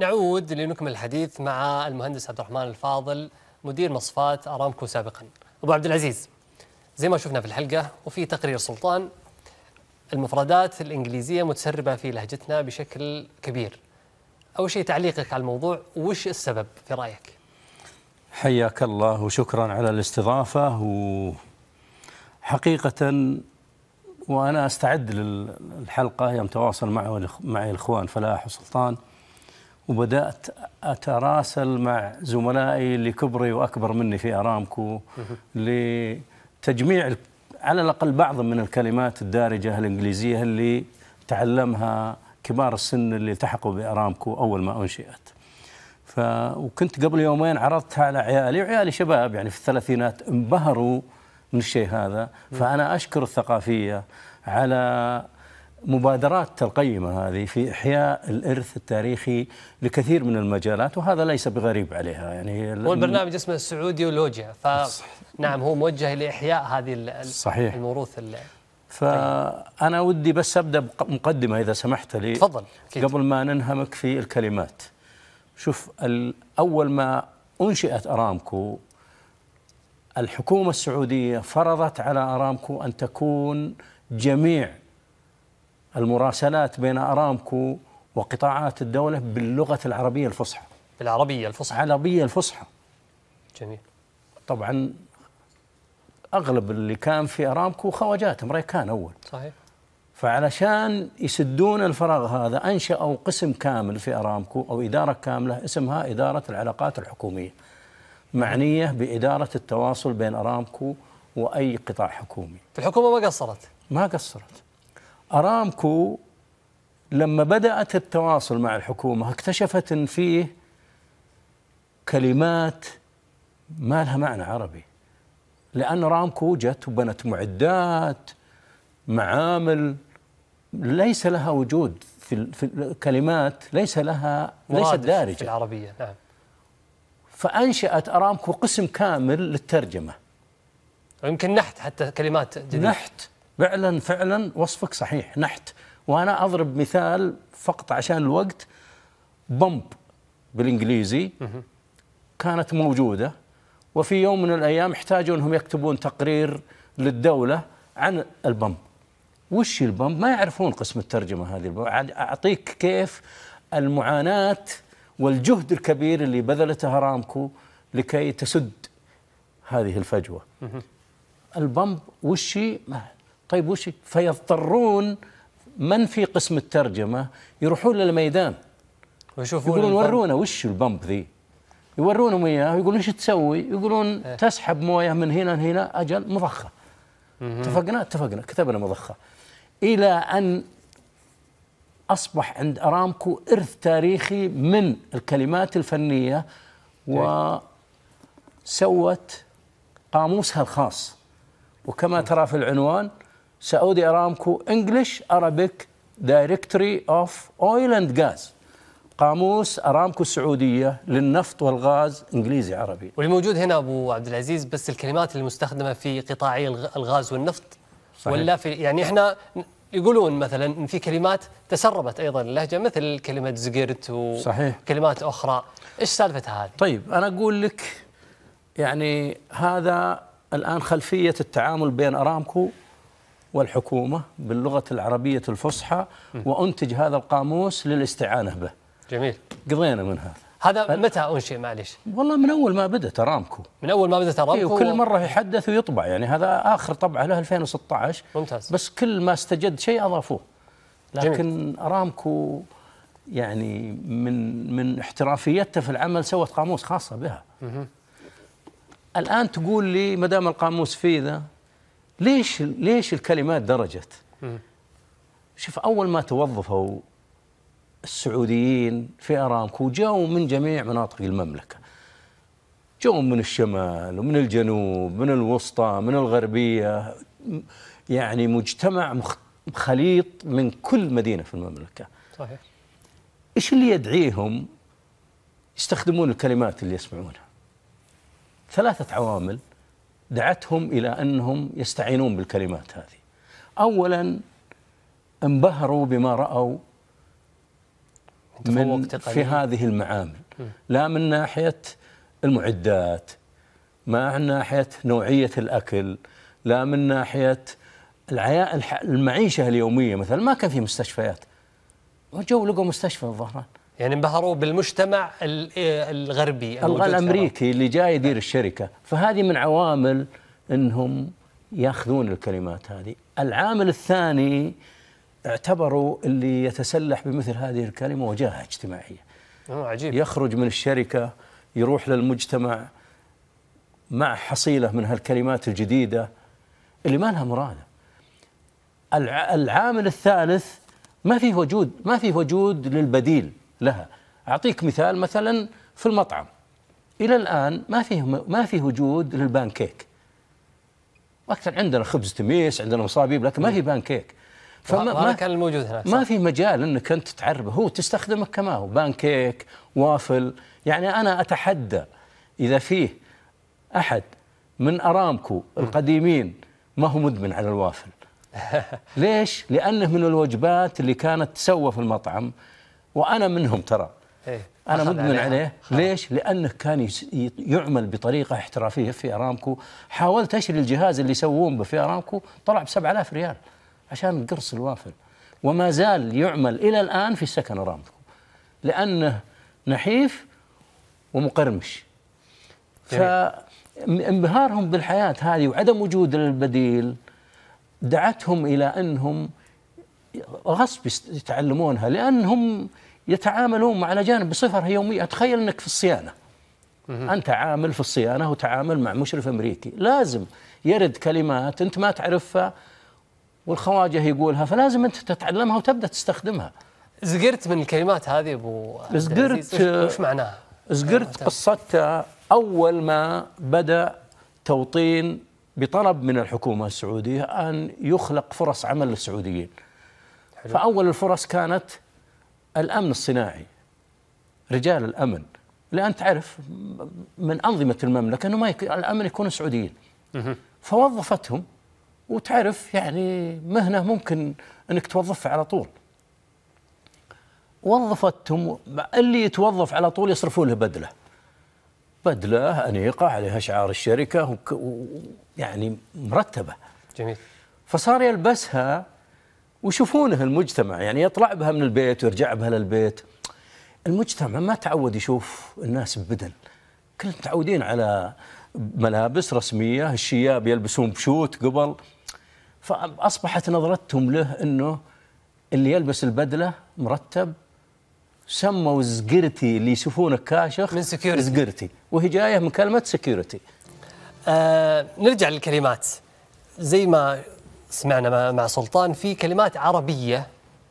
نعود لنكمل الحديث مع المهندس عبد الرحمن الفاضل مدير مصفات ارامكو سابقا. ابو عبد العزيز زي ما شفنا في الحلقه وفي تقرير سلطان المفردات الانجليزيه متسربه في لهجتنا بشكل كبير. اول شيء تعليقك على الموضوع وش السبب في رايك؟ حياك الله وشكرا على الاستضافه وحقيقه وانا استعد للحلقه يوم تواصل معي الاخوان فلاح وسلطان وبدات اتراسل مع زملائي اللي كبري واكبر مني في ارامكو لتجميع على الاقل بعض من الكلمات الدارجه الانجليزيه اللي تعلمها كبار السن اللي التحقوا بارامكو اول ما انشئت. ف وكنت قبل يومين عرضتها على عيالي وعيالي شباب يعني في الثلاثينات انبهروا من الشيء هذا فانا اشكر الثقافيه على مبادرات القيمة هذه في إحياء الإرث التاريخي لكثير من المجالات وهذا ليس بغريب عليها يعني والبرنامج اسمه السعوديولوجيا ف نعم هو موجه لإحياء هذه صحيح الموروث القيمة. فأنا ودي بس أبدأ مقدمة إذا سمحت لي تفضل قبل ما ننهمك في الكلمات شوف أول ما أنشئت أرامكو الحكومة السعودية فرضت على أرامكو أن تكون جميع المراسلات بين ارامكو وقطاعات الدوله باللغه العربيه الفصحى. بالعربيه الفصحى. العربيه الفصحى. جميل. طبعا اغلب اللي كان في ارامكو خواجات امريكان اول. صحيح. فعلشان يسدون الفراغ هذا انشأوا قسم كامل في ارامكو او اداره كامله اسمها اداره العلاقات الحكوميه. معنيه باداره التواصل بين ارامكو واي قطاع حكومي. الحكومه ما قصرت. ما قصرت. ارامكو لما بدات التواصل مع الحكومه اكتشفت ان فيه كلمات ما لها معنى عربي لان رامكو جت وبنت معدات معامل ليس لها وجود في, في كلمات ليس لها ليست دارجه في العربيه نعم فانشات ارامكو قسم كامل للترجمه ويمكن نحت حتى كلمات جديدة نحت فعلا فعلا وصفك صحيح نحت وانا اضرب مثال فقط عشان الوقت بمب بالانجليزي كانت موجوده وفي يوم من الايام احتاجوا انهم يكتبون تقرير للدوله عن البمب وش البمب ما يعرفون قسم الترجمه هذه البمب. اعطيك كيف المعاناه والجهد الكبير اللي بذلته ارامكو لكي تسد هذه الفجوه البمب وشي طيب وش فيضطرون من في قسم الترجمه يروحون للميدان ويشوفون يقولون ورونا وش البمب ذي يورونهم مياه يقولون ايش تسوي؟ يقولون إيه؟ تسحب مويه من هنا لهنا اجل مضخه اتفقنا اتفقنا كتبنا مضخه الى ان اصبح عند ارامكو ارث تاريخي من الكلمات الفنيه وسوت قاموسها الخاص وكما ترى في العنوان سعودي ارامكو انجلش ارابيك دايركتري اوف اويل اند جاز قاموس ارامكو السعوديه للنفط والغاز انجليزي عربي والموجود هنا ابو عبد العزيز بس الكلمات المستخدمه في قطاعي الغاز والنفط صحيح. ولا في يعني احنا يقولون مثلا ان في كلمات تسربت ايضا اللهجه مثل كلمه زقرت وكلمات اخرى ايش سالفتها هذه طيب انا اقول لك يعني هذا الان خلفيه التعامل بين ارامكو والحكومة باللغة العربية الفصحى وأنتج هذا القاموس للاستعانة به جميل قضينا من هذا هذا متى انشئ معليش؟ والله من اول ما بدات ارامكو من اول ما بدات ارامكو إيه وكل مره يحدث ويطبع يعني هذا اخر طبعه له 2016 ممتاز بس كل ما استجد شيء اضافوه لكن جميل. ارامكو يعني من من احترافيتها في العمل سوت قاموس خاصه بها مه. الان تقول لي ما دام القاموس فيه ذا ليش ليش الكلمات درجت؟ شوف اول ما توظفوا السعوديين في ارامكو جاؤوا من جميع مناطق المملكه. جاؤوا من الشمال ومن الجنوب من الوسطى من الغربية يعني مجتمع خليط من كل مدينة في المملكة صحيح إيش اللي يدعيهم يستخدمون الكلمات اللي يسمعونها ثلاثة عوامل دعتهم إلى أنهم يستعينون بالكلمات هذه أولا انبهروا بما رأوا من في هذه المعامل لا من ناحية المعدات ما من ناحية نوعية الأكل لا من ناحية العياء المعيشة اليومية مثلا ما كان في مستشفيات وجو لقوا مستشفى في الظهران يعني انبهروا بالمجتمع الغربي الامريكي اللي جاي يدير الشركه فهذه من عوامل انهم ياخذون الكلمات هذه العامل الثاني اعتبروا اللي يتسلح بمثل هذه الكلمه وجاهه اجتماعيه آه، عجيب يخرج من الشركه يروح للمجتمع مع حصيله من هالكلمات الجديده اللي ما لها مراده العامل الثالث ما في وجود ما في وجود للبديل لها أعطيك مثال مثلا في المطعم إلى الآن ما فيه ما فيه وجود للبانكيك أكثر عندنا خبز تميس عندنا مصابيب لكن ما في بانكيك فما ما كان الموجود هناك ما في مجال انك انت تعربه هو تستخدمه كما هو بانكيك وافل يعني انا اتحدى اذا فيه احد من ارامكو القديمين ما هو مدمن على الوافل ليش؟ لانه من الوجبات اللي كانت تسوى في المطعم وانا منهم ترى إيه؟ انا مدمن عليها. عليه خلاص. ليش لانه كان يعمل بطريقه احترافيه في ارامكو حاولت اشتري الجهاز اللي يسوون به في ارامكو طلع ب 7000 ريال عشان قرص الوافل وما زال يعمل الى الان في سكن ارامكو لانه نحيف ومقرمش فانبهارهم بالحياه هذه وعدم وجود البديل دعتهم الى انهم غصب يتعلمونها لانهم يتعاملون مع الاجانب بصفه يوميه، تخيل انك في الصيانه. انت عامل في الصيانه وتعامل مع مشرف امريكي، لازم يرد كلمات انت ما تعرفها والخواجه يقولها فلازم انت تتعلمها وتبدا تستخدمها. زقرت من الكلمات هذه ابو زقرت وش معناها؟ زقرت آه، قصتها اول ما بدا توطين بطلب من الحكومه السعوديه ان يخلق فرص عمل للسعوديين. فأول الفرص كانت الأمن الصناعي رجال الأمن لأن تعرف من أنظمة المملكة أنه ما يك... الأمن يكون سعوديين فوظفتهم وتعرف يعني مهنة ممكن أنك توظفها على طول وظفتهم اللي يتوظف على طول يصرفوا له بدله بدله انيقه عليها شعار الشركه ويعني مرتبه جميل فصار يلبسها ويشوفونه المجتمع يعني يطلع بها من البيت ويرجع بها للبيت المجتمع ما تعود يشوف الناس ببدل كلنا متعودين على ملابس رسمية الشياب يلبسون بشوت قبل فأصبحت نظرتهم له أنه اللي يلبس البدلة مرتب سموا زقرتي اللي يشوفونه كاشخ من سكيورتي زقرتي وهي جاية من كلمة سكيورتي آه نرجع للكلمات زي ما سمعنا مع سلطان في كلمات عربية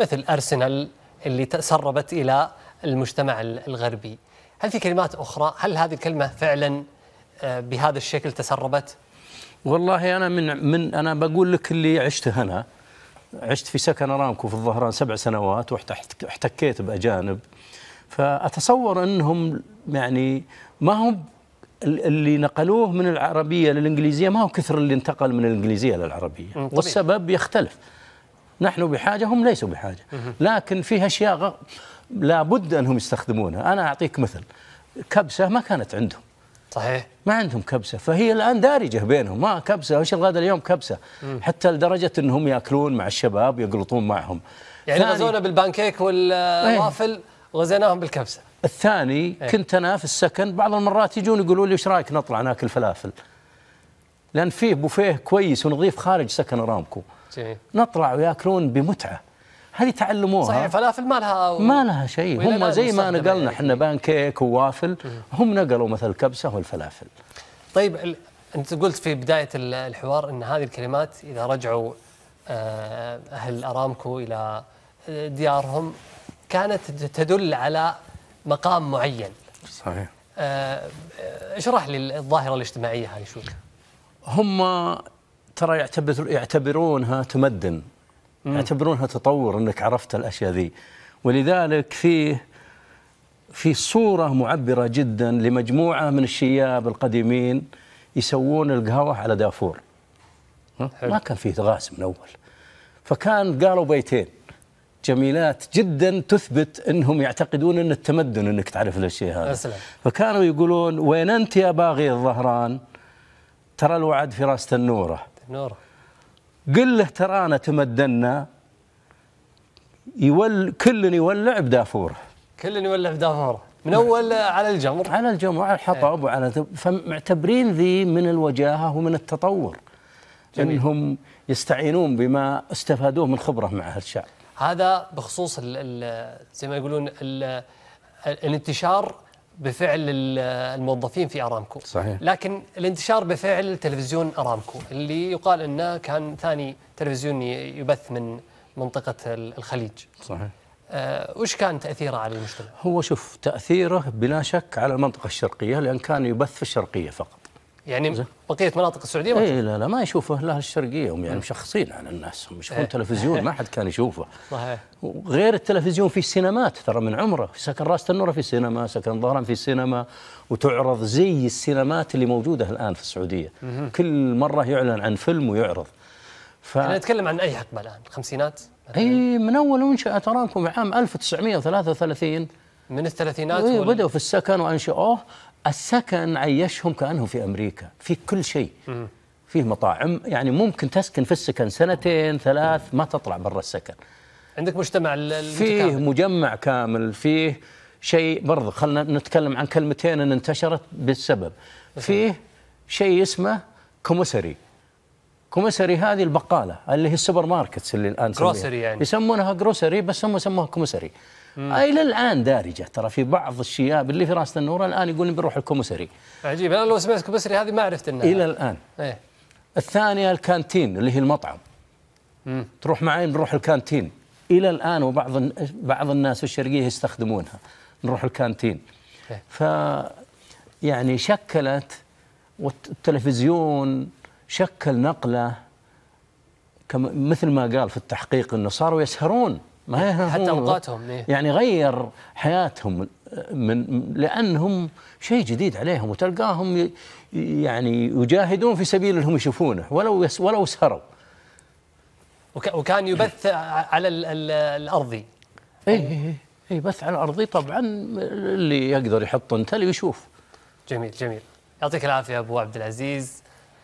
مثل أرسنال اللي تسربت إلى المجتمع الغربي هل في كلمات أخرى هل هذه الكلمة فعلا آه، بهذا الشكل تسربت والله أنا من, من أنا بقول لك اللي عشته هنا عشت في سكن أرامكو في الظهران سبع سنوات واحتكيت بأجانب فأتصور أنهم يعني ما هم اللي نقلوه من العربية للإنجليزية ما هو كثر اللي انتقل من الإنجليزية للعربية طبيعي. والسبب يختلف نحن بحاجة هم ليسوا بحاجة لكن فيها أشياء لابد أنهم يستخدمونها أنا أعطيك مثل كبسة ما كانت عندهم صحيح ما عندهم كبسه فهي الان دارجه بينهم ما كبسه وش الغداء اليوم كبسه مم. حتى لدرجه انهم ياكلون مع الشباب يقلطون معهم يعني غزونا بالبانكيك والوافل إيه. غزيناهم بالكبسه الثاني إيه؟ كنت انا في السكن بعض المرات يجون يقولوا لي ايش رايك نطلع ناكل فلافل لان فيه بوفيه كويس ونظيف خارج سكن ارامكو نطلع وياكلون بمتعه هذه تعلموها صحيح فلافل ما لها و... ما لها شيء هم زي ما نقلنا يعني. احنا بان كيك ووافل هم نقلوا مثل الكبسه والفلافل طيب ال... انت قلت في بدايه الحوار ان هذه الكلمات اذا رجعوا آه، اهل ارامكو الى آه، ديارهم كانت تدل على مقام معين صحيح آه، اشرح لي الظاهرة الاجتماعية هذه شو هم ترى يعتبر يعتبرونها تمدن مم. يعتبرونها تطور انك عرفت الاشياء ذي ولذلك فيه في صورة معبرة جدا لمجموعة من الشياب القديمين يسوون القهوة على دافور ما كان فيه غاز من أول فكان قالوا بيتين جميلات جدا تثبت انهم يعتقدون ان التمدن انك تعرف الشيء هذا أسلم. فكانوا يقولون وين انت يا باغي الظهران ترى الوعد في راس تنوره تنوره قل له ترانا تمدنا يول كل يولع بدافوره كل يولع بدافوره من اول على الجمر على الجمر على الحطب وعلى فمعتبرين ذي من الوجاهه ومن التطور جميل. انهم يستعينون بما استفادوه من خبره مع هالشعب هذا بخصوص الـ الـ زي ما يقولون الـ الانتشار بفعل الموظفين في ارامكو صحيح. لكن الانتشار بفعل تلفزيون ارامكو اللي يقال انه كان ثاني تلفزيون يبث من منطقه الخليج صحيح آه، وش كان تاثيره على المجتمع هو شوف تاثيره بلا شك على المنطقه الشرقيه لان كان يبث في الشرقيه فقط يعني بقيه مناطق السعوديه ما اي لا لا ما يشوفه الا الشرقيه هم يعني مشخصين عن يعني الناس هم يشوفون إيه. تلفزيون ما حد كان يشوفه صحيح وغير التلفزيون في السينمات ترى من عمره سكن راس تنوره في السينما سكن ظهران في السينما وتعرض زي السينمات اللي موجوده الان في السعوديه كل مره يعلن عن فيلم ويعرض ف... احنا نتكلم عن اي حقبه الان الخمسينات اي من اول انشات ارامكو عام 1933 من الثلاثينات وال... بدأوا في السكن وانشأوه السكن عيشهم كانهم في امريكا في كل شيء فيه مطاعم يعني ممكن تسكن في السكن سنتين ثلاث ما تطلع برا السكن عندك مجتمع فيه مجمع كامل فيه شيء برضه خلنا نتكلم عن كلمتين ان انتشرت بالسبب فيه شيء اسمه كوميسري كوميسري هذه البقاله اللي هي السوبر ماركتس اللي الان جروسري يعني يسمونها جروسري بس هم سموها كوميسري الى الان دارجه ترى في بعض الشياب اللي في راس النوره الان يقولون بنروح الكوميسري عجيب انا لو سمعت الكوميسري هذه ما عرفت انها الى الان ايه؟ الثانيه الكانتين اللي هي المطعم مم. تروح معي نروح الكانتين الى الان وبعض بعض الناس في الشرقيه يستخدمونها نروح الكانتين ايه؟ ف يعني شكلت والتلفزيون شكل نقله مثل ما قال في التحقيق انه صاروا يسهرون ما يعني حتى اوقاتهم إيه؟ يعني غير حياتهم آه، من لانهم شيء جديد عليهم وتلقاهم يعني يجاهدون في سبيل انهم يشوفونه ولو ولو سهروا وكان يبث على الارضي اي اي إيه، إيه، بث على الارضي طبعا اللي يقدر يحط انتل يشوف جميل جميل يعطيك العافيه ابو عبد العزيز